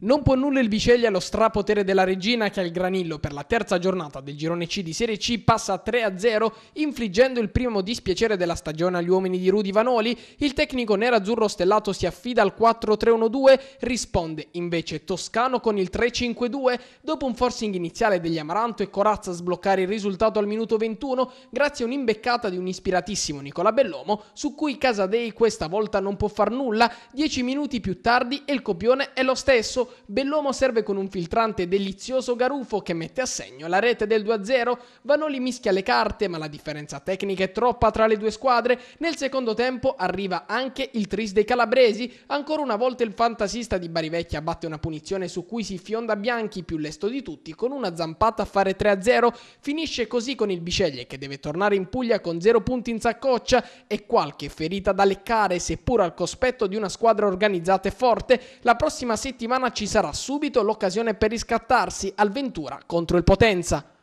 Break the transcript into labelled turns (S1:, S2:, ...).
S1: Non può nulla il Biceglie allo strapotere della regina che al Granillo per la terza giornata del girone C di Serie C passa 3-0 infliggendo il primo dispiacere della stagione agli uomini di Rudy Vanoli. Il tecnico nerazzurro stellato si affida al 4-3-1-2, risponde invece Toscano con il 3-5-2 dopo un forcing iniziale degli Amaranto e Corazza a sbloccare il risultato al minuto 21 grazie a un'imbeccata di un ispiratissimo Nicola Bellomo su cui Casadei questa volta non può far nulla. Dieci minuti più tardi e il copione è lo stesso successo, Bellomo serve con un filtrante delizioso Garufo che mette a segno la rete del 2-0, Vanoli mischia le carte ma la differenza tecnica è troppa tra le due squadre, nel secondo tempo arriva anche il tris dei calabresi, ancora una volta il fantasista di Barivecchia batte una punizione su cui si fionda Bianchi più lesto di tutti con una zampata a fare 3-0, finisce così con il Biceglie che deve tornare in Puglia con 0 punti in saccoccia e qualche ferita da leccare seppur al cospetto di una squadra organizzata e forte, la prossima settimana ci sarà subito l'occasione per riscattarsi al Ventura contro il Potenza.